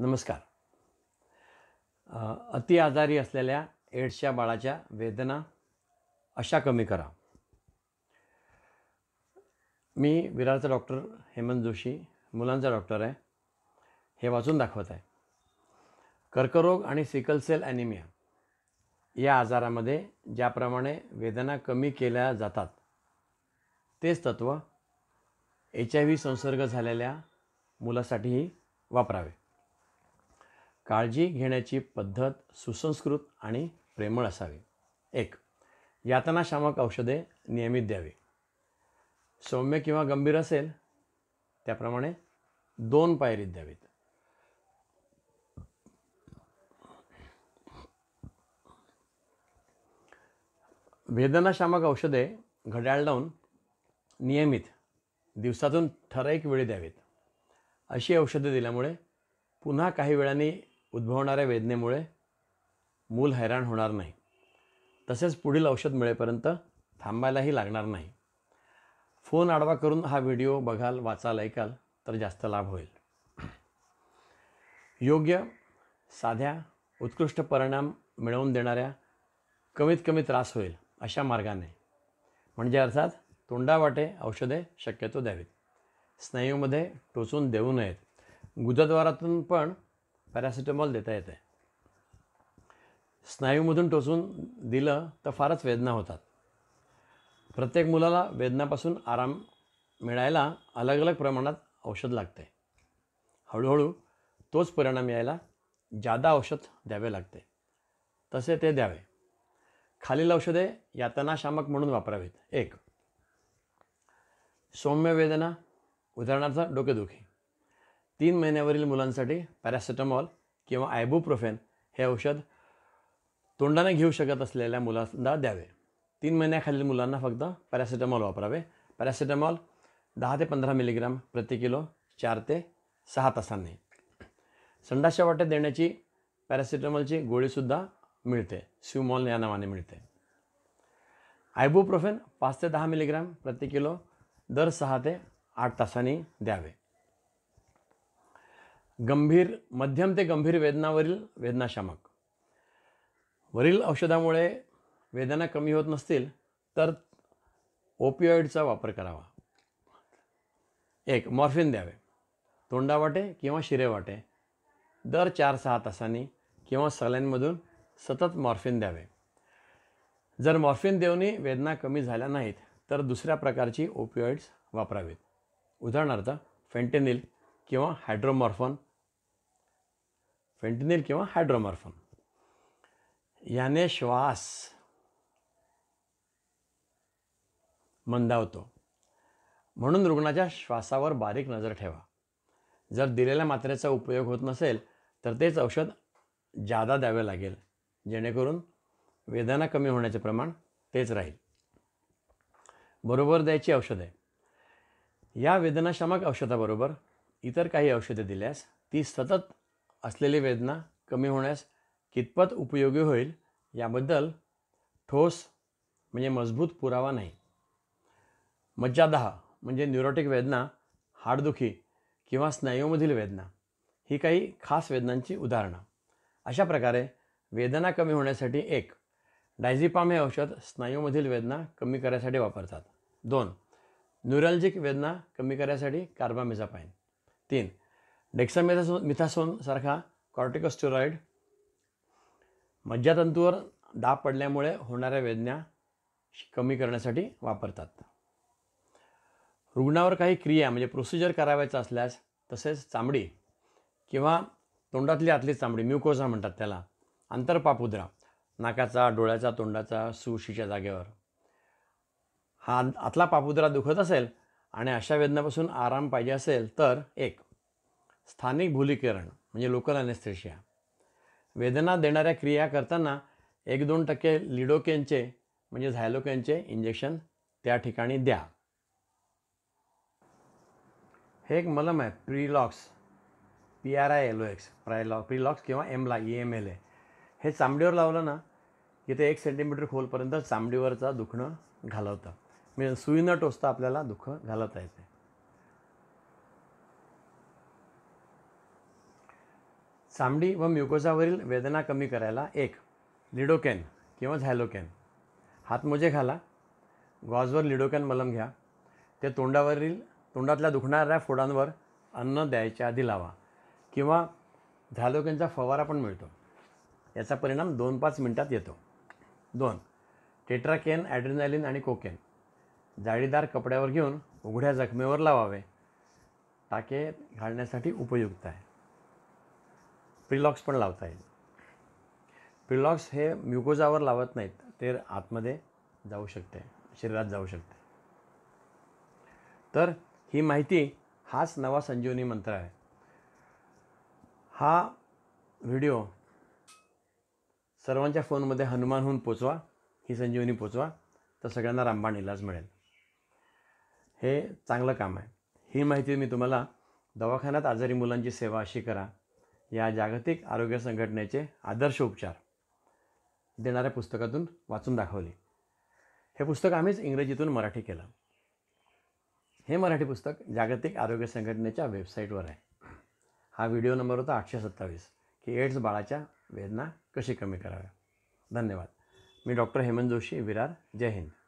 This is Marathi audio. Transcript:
नमस्कार अति आजारी असलेल्या एड्सच्या बाळाच्या वेदना अशा कमी करा मी विरारचा डॉक्टर हेमंत जोशी मुलांचा डॉक्टर आहे हे वाचून दाखवत आहे कर्करोग आणि सेल ॲनिमिया या आजारामध्ये ज्याप्रमाणे वेदना कमी केल्या जातात तेच तत्त्व एच आय व्ही संसर्ग झालेल्या मुलासाठीही वापरावे काळजी घेण्याची पद्धत सुसंस्कृत आणि प्रेमळ असावी एक यातनाशामक औषधे नियमित द्यावी सौम्य किंवा गंभीर असेल त्याप्रमाणे दोन पायरीत द्यावीत वेदनाशामक औषधे घड्याळ लावून नियमित दिवसातून ठराविक वेळी द्यावीत अशी औषधे दिल्यामुळे पुन्हा काही वेळाने उद्भवणाऱ्या वेदनेमुळे मूल हैराण होणार नाही तसेच पुढील औषध मिळेपर्यंत थांबायलाही लागणार नाही फोन आडवा करून हा व्हिडिओ बघाल वाचाल ऐकाल तर जास्त लाभ होईल योग्य साध्या उत्कृष्ट परिणाम मिळवून देणाऱ्या कमीत कमी त्रास होईल अशा मार्गाने म्हणजे अर्थात तोंडावाटे औषधे शक्यतो द्यावीत स्नायूमध्ये टोचून देऊ नयेत गुदद्वारातून पण पॅरासिटेमॉल देता येते स्नायूमधून टोचून दिलं तर फारच वेदना होतात प्रत्येक मुलाला वेदनापासून आराम मिळायला अलग अलग प्रमाणात औषध लागते हळूहळू तोच परिणाम यायला जादा औषध द्यावे लागते तसे ते द्यावे खालील औषधे यातनाशामक म्हणून वापरावीत एक सौम्य वेदना उदाहरणार्थ डोकेदुखी तीन महिन्यावरील मुलांसाठी पॅरासिटामॉल किंवा आयबुप्रोफेन हे औषध तोंडाने घेऊ शकत असलेल्या मुलांना द्यावे तीन महिन्याखालील मुलांना फक्त पॅरासिटामॉल वापरावे पॅरासिटामॉल दहा ते पंधरा मिलीग्राम प्रति किलो चार ते सहा तासांनी संडासच्या वाटे देण्याची पॅरासिटामॉलची गोळीसुद्धा मिळते स्युमॉल या नावाने मिळते आयबुप्रोफेन पाच ते दहा मिलीग्राम प्रति किलो दर सहा ते आठ तासांनी द्यावे गंभीर मध्यम ते गंभीर वेदनावरील वेदनाशामक वरील औषधामुळे वेदना कमी होत नसतील तर ओपिओइडचा वापर करावा एक मॉर्फिन द्यावे तोंडावाटे किंवा शिरेवाटे दर चार सहा तासांनी किंवा सलाईनमधून सतत मॉर्फिन द्यावे जर मॉर्फिन देऊनही वेदना कमी झाल्या नाहीत तर दुसऱ्या प्रकारची ओपिओइड्स वापरावीत उदाहरणार्थ फेंटेनिल किंवा हायड्रोमॉर्फॉन फेंटनिल किंवा हायड्रोमॉर्फन याने श्वास मंदावतो म्हणून रुग्णाच्या श्वासावर बारीक नजर ठेवा जर दिलेल्या मात्रेचा उपयोग होत नसेल तर तेच औषध जादा द्यावे लागेल जेणेकरून वेदना कमी होण्याचे प्रमाण तेच राहील बरोबर द्यायची औषधे या वेदनाशामक औषधाबरोबर इतर काही औषधे दिल्यास ती सतत असलेली वेदना कमी होण्यास कितपत उपयोगी होईल याबद्दल ठोस म्हणजे मजबूत पुरावा नाही मज्जादाह म्हणजे न्यूरोटिक वेदना हाडदुखी किंवा स्नायूमधील वेदना ही काही खास वेदनांची उदाहरणं अशा प्रकारे वेदना कमी होण्यासाठी एक डायझिपाम हे औषध स्नायूमधील वेदना कमी करायसाठी वापरतात दोन न्यूरल्जिक वेदना कमी करायसाठी कार्बामेझापाईन तीन डेक्सामेथासो मिथासोनसारखा कॉर्टिकोस्टेरॉइड मज्जातंतूवर दाब पडल्यामुळे होणाऱ्या वेदना कमी करण्यासाठी वापरतात रुग्णावर काही क्रिया म्हणजे प्रोसिजर करावायचा असल्यास तसेच चामडी किंवा तोंडातली आतली चामडी म्युकोसा म्हणतात त्याला आंतरपापुद्रा नाकाचा डोळ्याचा तोंडाचा सुशीच्या जागेवर हा आतला पापुद्रा दुखत असेल आणि अशा वेदनापासून आराम पाहिजे असेल तर एक स्थानिक भूलीकरण म्हणजे लोकल अनेस्थेशिया वेदना देणाऱ्या क्रिया करताना एक दोन टक्के लिडोकेनचे म्हणजे झायलोकेनचे इंजेक्शन त्या ठिकाणी द्या हे एक मलम आहे Prilox P R I L X प्रायलॉ प्रिलॉक्स किंवा Emla E M L A हे चांबडीवर लावलं ना की ते एक सेंटीमीटर खोलपर्यंत चामडीवरचा दुखणं घालवतं म्हणजे न टोचता आपल्याला दुःख घालवता येते चामडी व म्युकोजावरील वेदना कमी करायला एक लिडोकॅन किंवा झायलोकॅन हातमोजे घाला गॉजवर लिडोकॅन मलम घ्या ते तोंडावरील तोंडातल्या दुखणाऱ्या फोडांवर अन्न द्यायच्या आधी लावा किंवा झालोकॅनचा फवारा पण मिळतो याचा परिणाम दोन पाच मिनटात येतो दोन टेट्राकेन ॲड्रिनालिन आणि कोकेन जाळीदार कपड्यावर घेऊन उघड्या जखमेवर लावावे टाके घालण्यासाठी उपयुक्त आहे प्रिलॉक्स पण लावता येईल प्रिलॉक्स हे म्युकोजावर लावत नाहीत ते आतमध्ये जाऊ शकते शरीरात जाऊ शकते तर ही माहिती हाच नवा संजीवनी मंत्र आहे हा व्हिडिओ सर्वांच्या फोनमध्ये हनुमानहून पोचवा ही संजीवनी पोचवा तर सगळ्यांना रामबाण इलाज मिळेल हे चांगलं काम आहे ही माहिती मी तुम्हाला दवाखान्यात आजारी मुलांची सेवा अशी करा या जागतिक आरोग्य संघटनेचे आदर्श उपचार देणाऱ्या पुस्तकातून वाचून दाखवले हे पुस्तक आम्हीच इंग्रजीतून मराठी केलं हे मराठी पुस्तक जागतिक आरोग्य संघटनेच्या वेबसाईटवर आहे हा व्हिडिओ नंबर होता आठशे सत्तावीस की एड्स बाळाच्या वेदना कशी कमी कराव्या धन्यवाद मी डॉक्टर हेमंत जोशी विरार जय हिंद